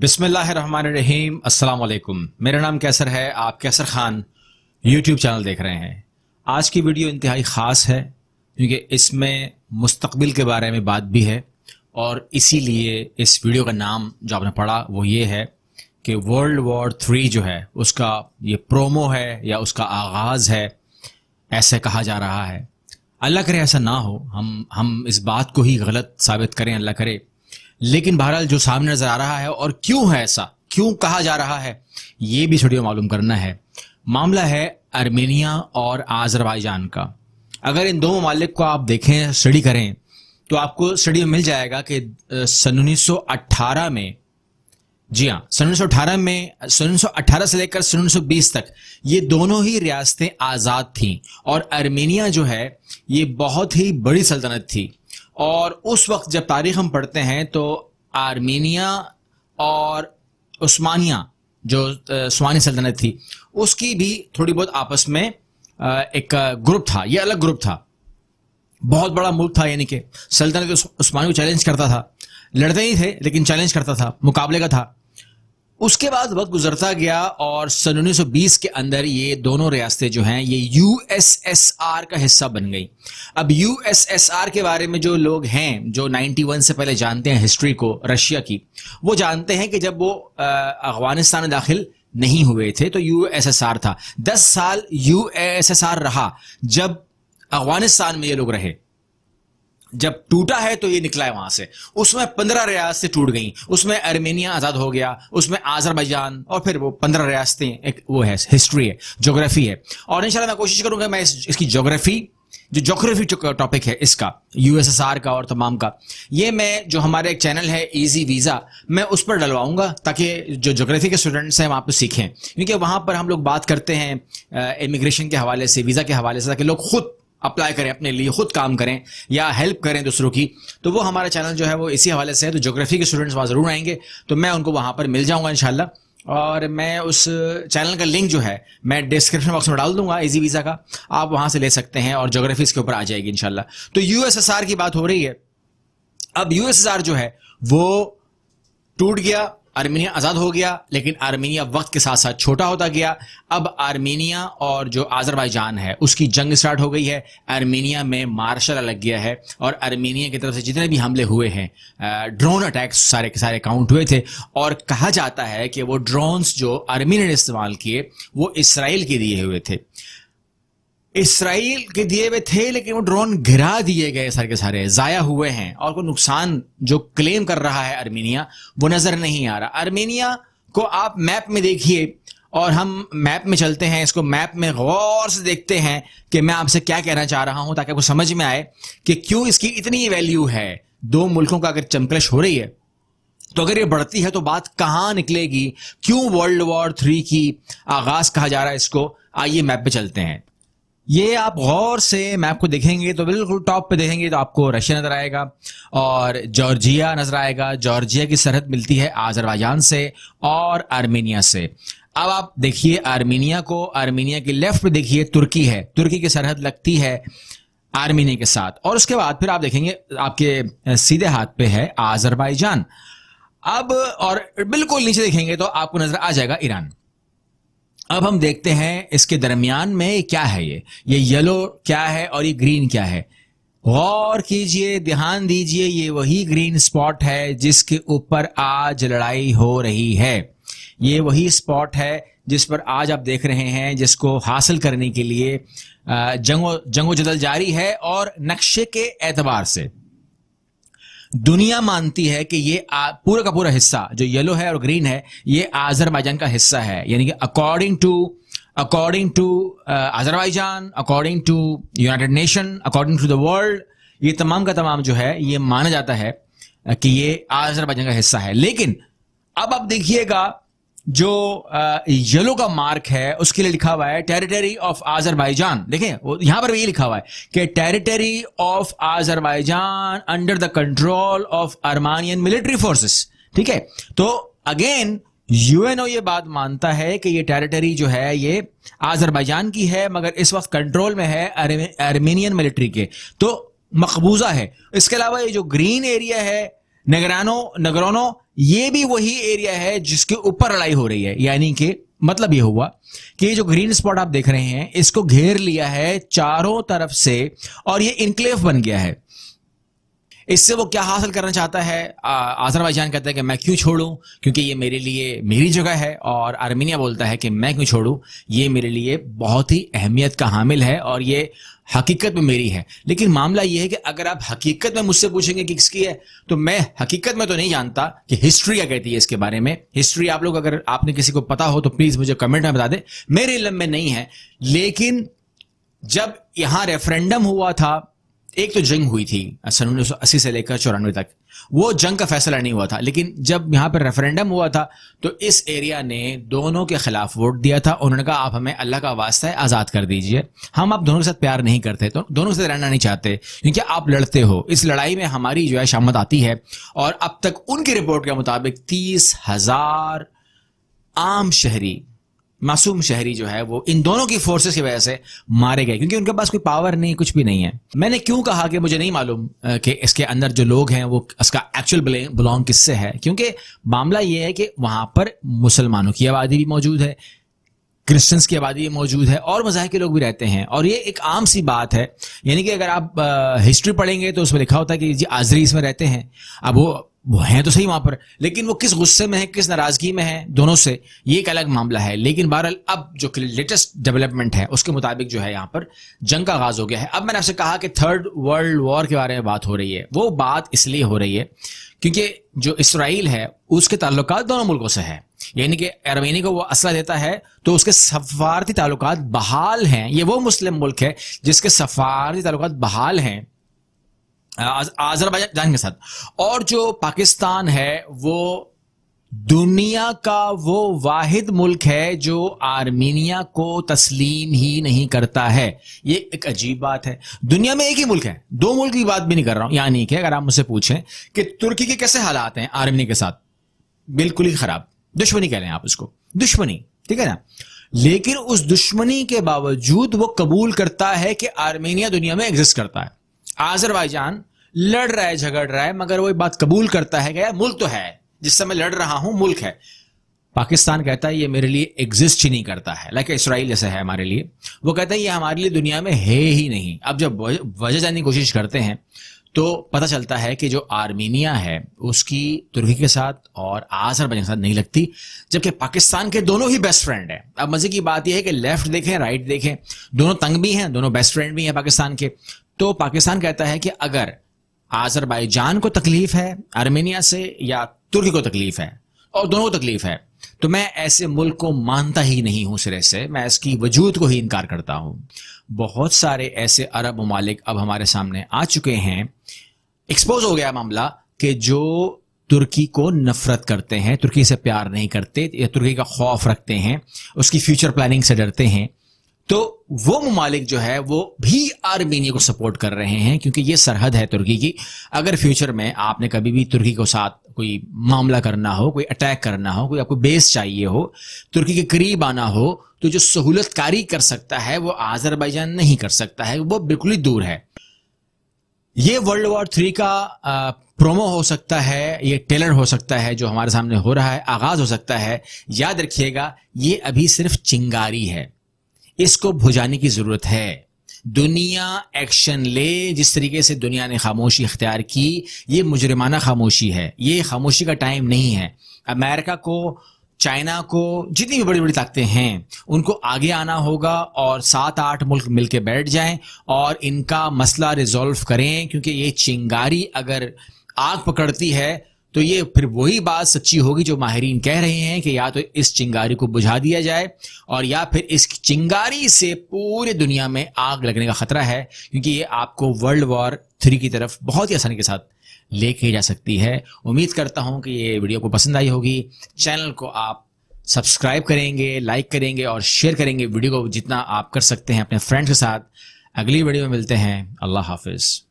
बिसमीम असलकुम मेरा नाम कैसर है आप कैसर ख़ान यूट्यूब चैनल देख रहे हैं आज की वीडियो इंतहाई ख़ास है क्योंकि इसमें मुस्तबिल के बारे में बात भी है और इसीलिए इस वीडियो का नाम जो आपने पढ़ा वो ये है कि वर्ल्ड वॉर थ्री जो है उसका ये प्रोमो है या उसका आगाज़ है ऐसे कहा जा रहा है अल्लाह करे ऐसा ना हो हम हम इस बात को ही गलत साबित करें अल्लाह करे लेकिन बहरहाल जो सामने नजर आ रहा है और क्यों है ऐसा क्यों कहा जा रहा है ये भी छोटी मालूम करना है मामला है आर्मेनिया और आजरबाईजान का अगर इन दो ममालिक को आप देखें स्टडी करें तो आपको स्टडी में मिल जाएगा कि सन उन्नीस में जी हाँ सन उन्नीस में सन उन्नीस से लेकर सन उन्नीस तक ये दोनों ही रियासतें आज़ाद थीं और आर्मेनिया जो है ये बहुत ही बड़ी सल्तनत थी और उस वक्त जब तारीख हम पढ़ते हैं तो आर्मीनिया और उस्मानिया जो स्वानी सल्तनत थी उसकी भी थोड़ी बहुत आपस में एक ग्रुप था ये अलग ग्रुप था बहुत बड़ा मुल्क था यानी कि सल्तनत उस्मानी को चैलेंज करता था लड़ते ही थे लेकिन चैलेंज करता था मुकाबले का था उसके बाद वक्त गुजरता गया और सन 1920 के अंदर ये दोनों रियासतें जो हैं ये यूएसएसआर का हिस्सा बन गई अब यूएसएसआर के बारे में जो लोग हैं जो 91 से पहले जानते हैं हिस्ट्री को रशिया की वो जानते हैं कि जब वो अफगानिस्तान में दाखिल नहीं हुए थे तो यूएसएसआर था दस साल यूएसएसआर रहा जब अफगानिस्तान में ये लोग रहे जब टूटा है तो ये निकला है वहां से उसमें पंद्रह रियासतें टूट गई उसमें अर्मेनिया आजाद हो गया उसमें आजरबैजान और फिर वो पंद्रह रियासतें एक वो है हिस्ट्री है जोग्राफी है और इंशाल्लाह मैं कोशिश करूंगा मैं इस, इसकी ज्योग्राफी जो जोग्राफी टॉपिक है इसका यूएसएसआर का और तमाम का ये मैं जो हमारे एक चैनल है इजी वीज़ा मैं उस पर डलवाऊंगा ताकि जो जोग्राफी के स्टूडेंट्स हैं वहाँ पर सीखें क्योंकि वहाँ पर हम लोग बात करते हैं इमिग्रेशन के हवाले से वीज़ा के हवाले से ताकि लोग खुद अप्लाई करें अपने लिए खुद काम करें या हेल्प करें दूसरों की तो वो हमारा चैनल जो है वो इसी हवाले से है तो जोग्राफी के स्टूडेंट्स वहाँ ज़रूर आएंगे तो मैं उनको वहाँ पर मिल जाऊँगा इन और मैं उस चैनल का लिंक जो है मैं डिस्क्रिप्शन बॉक्स में डाल दूंगा इजी वीज़ा का आप वहाँ से ले सकते हैं और जोग्राफी के ऊपर आ जाएगी इनशाला तो यूएसएसआर की बात हो रही है अब यूएसएसआर जो है वो टूट गया आर्मीनिया आज़ाद हो गया लेकिन आर्मीनिया वक्त के साथ साथ छोटा होता गया अब आर्मीनिया और जो आज़रबाईजान है उसकी जंग स्टार्ट हो गई है आर्मीनिया में मार्शल लग गया है और आर्मीनिया की तरफ से जितने भी हमले हुए हैं ड्रोन अटैक्स सारे के सारे काउंट हुए थे और कहा जाता है कि वो ड्रोन्स जो आर्मीनिया ने इस्तेमाल किए वो इसराइल के दिए हुए थे इसराइल के दिए हुए थे लेकिन वो ड्रोन घिरा दिए गए सारे के सारे जाया हुए हैं और कोई नुकसान जो क्लेम कर रहा है अर्मेनिया वो नजर नहीं आ रहा अर्मेनिया को आप मैप में देखिए और हम मैप में चलते हैं इसको मैप में गौर से देखते हैं कि मैं आपसे क्या कहना चाह रहा हूं ताकि आपको समझ में आए कि क्यों इसकी इतनी वैल्यू है दो मुल्कों का अगर चमकलश हो रही है तो अगर ये बढ़ती है तो बात कहां निकलेगी क्यों वर्ल्ड वॉर थ्री की आगाज कहा जा रहा है इसको आइए मैप पे चलते हैं ये आप गौर से मैप को देखेंगे तो बिल्कुल टॉप पे देखेंगे तो आपको रशिया नजर आएगा और जॉर्जिया नजर आएगा जॉर्जिया की सरहद मिलती है आजरबाइजान से और आर्मेनिया से अब आप देखिए आर्मेनिया को आर्मेनिया के लेफ्ट पे देखिए तुर्की है तुर्की की सरहद लगती है आर्मेनिया के साथ और उसके बाद फिर आप देखेंगे आपके सीधे हाथ पे है आजरबाईजान अब और बिल्कुल नीचे देखेंगे तो आपको नजर आ जाएगा ईरान अब हम देखते हैं इसके दरमियान में क्या है ये ये येलो क्या है और ये ग्रीन क्या है गौर कीजिए ध्यान दीजिए ये वही ग्रीन स्पॉट है जिसके ऊपर आज लड़ाई हो रही है ये वही स्पॉट है जिस पर आज आप देख रहे हैं जिसको हासिल करने के लिए जंगो जंगो जदल जारी है और नक्शे के एतबार से दुनिया मानती है कि ये पूरा का पूरा हिस्सा जो येलो है और ग्रीन है ये आजरबाइजान का हिस्सा है यानी कि according to according to Azerbaijan according to United Nation according to the world ये तमाम का तमाम जो है ये माना जाता है कि ये आजरबाइजान का हिस्सा है लेकिन अब आप देखिएगा जो येलो का मार्क है उसके लिए लिखा हुआ है टेरिटरी ऑफ आजरबाईजान देखें यहां पर भी लिखा हुआ है कि territory of Azerbaijan under the control of Armenian military forces ठीक है तो अगेन यूएनओ ये बात मानता है कि ये टेरिटरी जो है ये आजरबाईजान की है मगर इस वक्त कंट्रोल में है अर्मेनियन मिलिट्री के तो मकबूजा है इसके अलावा ये जो ग्रीन एरिया है नगरानो नगरोनो ये भी वही एरिया है जिसके ऊपर लड़ाई हो रही है यानी कि मतलब ये हुआ कि ये जो ग्रीन स्पॉट आप देख रहे हैं इसको घेर लिया है चारों तरफ से और ये इनक्लेव बन गया है इससे वो क्या हासिल करना चाहता है आजरबाईजान कहता है कि मैं क्यों छोड़ूं क्योंकि ये मेरे लिए मेरी जगह है और आर्मीनिया बोलता है कि मैं क्यों छोड़ूं ये मेरे लिए बहुत ही अहमियत का हामिल है और ये हकीकत में मेरी है लेकिन मामला यह है कि अगर आप हकीकत में मुझसे पूछेंगे कि किसकी है तो मैं हकीकत में तो नहीं जानता कि हिस्ट्री क्या कहती है इसके बारे में हिस्ट्री आप लोग अगर आपने किसी को पता हो तो प्लीज मुझे कमेंट में बता दे मेरे इलम में नहीं है लेकिन जब यहां रेफरेंडम हुआ था एक तो जंग हुई थी सन उन्नीस से लेकर चौरानवे तक वो जंग का फैसला नहीं हुआ था लेकिन जब यहाँ पर रेफरेंडम हुआ था तो इस एरिया ने दोनों के खिलाफ वोट दिया था उन्होंने कहा आप हमें अल्लाह का वास्ता है आज़ाद कर दीजिए हम आप दोनों के साथ प्यार नहीं करते तो दोनों के साथ रहना नहीं चाहते क्योंकि आप लड़ते हो इस लड़ाई में हमारी जो है शामद आती है और अब तक उनकी रिपोर्ट के मुताबिक तीस हजार आम शहरी मासूम शहरी जो है वो इन दोनों की फोर्सेस की वजह से मारे गए क्योंकि उनके पास कोई पावर नहीं कुछ भी नहीं है मैंने क्यों कहा कि मुझे नहीं मालूम कि इसके अंदर जो लोग हैं वो इसका एक्चुअल बिलोंग किससे है क्योंकि मामला ये है कि वहां पर मुसलमानों की आबादी भी मौजूद है क्रिश्चियंस की आबादी मौजूद है और मजाह के लोग भी रहते हैं और ये एक आम सी बात है यानी कि अगर आप हिस्ट्री पढ़ेंगे तो उसमें लिखा होता है कि जी आजरी इसमें रहते हैं अब वो वो है तो सही वहां पर लेकिन वो किस गुस्से में है किस नाराजगी में है दोनों से ये एक अलग मामला है लेकिन बहरहाल अब जो लेटेस्ट डेवलपमेंट है उसके मुताबिक जो है यहाँ पर जंग का आगाज हो गया है अब मैंने आपसे कहा कि थर्ड वर्ल्ड वॉर के बारे में बात हो रही है वो बात इसलिए हो रही है क्योंकि जो इसराइल है उसके ताल्लुक दोनों मुल्कों से है यानी कि अरबेनी को वो असला देता है तो उसके सफारती ताल्लुक बहाल हैं ये वो मुस्लिम मुल्क है जिसके सफारती ताल्लुक बहाल हैं आजरबाइजान के साथ और जो पाकिस्तान है वो दुनिया का वो वाहिद मुल्क है जो आर्मीनिया को तस्लीम ही नहीं करता है ये एक अजीब बात है दुनिया में एक ही मुल्क है दो मुल्क की बात भी नहीं कर रहा हूं यानी कि अगर आप मुझसे पूछें कि तुर्की के कैसे हालात हैं आर्मेनिया के साथ बिल्कुल ही खराब दुश्मनी कह रहे हैं आप उसको दुश्मनी ठीक है ना लेकिन उस दुश्मनी के बावजूद वो कबूल करता है कि आर्मेनिया दुनिया में एग्जिस्ट करता है आजरबाईजान लड़ रहा है झगड़ रहा है मगर वो बात कबूल करता है कि यार मुल्क तो है जिससे मैं लड़ रहा हूं मुल्क है पाकिस्तान कहता है ये मेरे लिए एग्जिस्ट ही नहीं करता है लाइक इसराइल जैसे है हमारे लिए वो कहता है ये हमारे लिए दुनिया में है ही नहीं अब जब वजह जानने की कोशिश करते हैं तो पता चलता है कि जो आर्मीनिया है उसकी तुर्की के साथ और आजरबैजान के साथ नहीं लगती जबकि पाकिस्तान के दोनों ही बेस्ट फ्रेंड हैं अब मजे की बात यह है कि लेफ्ट देखें राइट देखें दोनों तंग भी हैं दोनों बेस्ट फ्रेंड भी हैं पाकिस्तान के तो पाकिस्तान कहता है कि अगर आजरबाईजान को तकलीफ है आर्मेनिया से या तुर्की को तकलीफ है और दोनों को तकलीफ है तो मैं ऐसे मुल्क को मानता ही नहीं हूं सिरे से मैं इसकी वजूद को ही इनकार करता हूं बहुत सारे ऐसे अरब ममालिक अब हमारे सामने आ चुके हैं एक्सपोज हो गया मामला कि जो तुर्की को नफरत करते हैं तुर्की से प्यार नहीं करते या तुर्की का खौफ रखते हैं उसकी फ्यूचर प्लानिंग से डरते हैं तो वो ममालिक जो है वो भी आर्मीनिया को सपोर्ट कर रहे हैं क्योंकि ये सरहद है तुर्की की अगर फ्यूचर में आपने कभी भी तुर्की को साथ कोई मामला करना हो कोई अटैक करना हो कोई आपको बेस चाहिए हो तुर्की के करीब आना हो तो जो सहूलतकारी कर सकता है वो आजरबाइजान नहीं कर सकता है वो बिल्कुल ही दूर है ये वर्ल्ड वॉर थ्री का प्रोमो हो सकता है ये टेलर हो सकता है जो हमारे सामने हो रहा है आगाज हो सकता है याद रखिएगा ये अभी सिर्फ चिंगारी है इसको भुजाने की जरूरत है दुनिया एक्शन ले जिस तरीके से दुनिया ने खामोशी इख्तियार की ये मुजरमाना खामोशी है ये खामोशी का टाइम नहीं है अमेरिका को चाइना को जितनी भी बड़ी बड़ी ताकतें हैं उनको आगे आना होगा और सात आठ मुल्क मिलके बैठ जाएं और इनका मसला रिजॉल्व करें क्योंकि ये चिंगारी अगर आग पकड़ती है तो ये फिर वही बात सच्ची होगी जो माहरीन कह रहे हैं कि या तो इस चिंगारी को बुझा दिया जाए और या फिर इस चिंगारी से पूरे दुनिया में आग लगने का खतरा है क्योंकि ये आपको वर्ल्ड वॉर थ्री की तरफ बहुत ही आसानी के साथ लेके जा सकती है उम्मीद करता हूं कि ये वीडियो को पसंद आई होगी चैनल को आप सब्सक्राइब करेंगे लाइक करेंगे और शेयर करेंगे वीडियो को जितना आप कर सकते हैं अपने फ्रेंड्स के साथ अगली वीडियो में मिलते हैं अल्लाह हाफिज़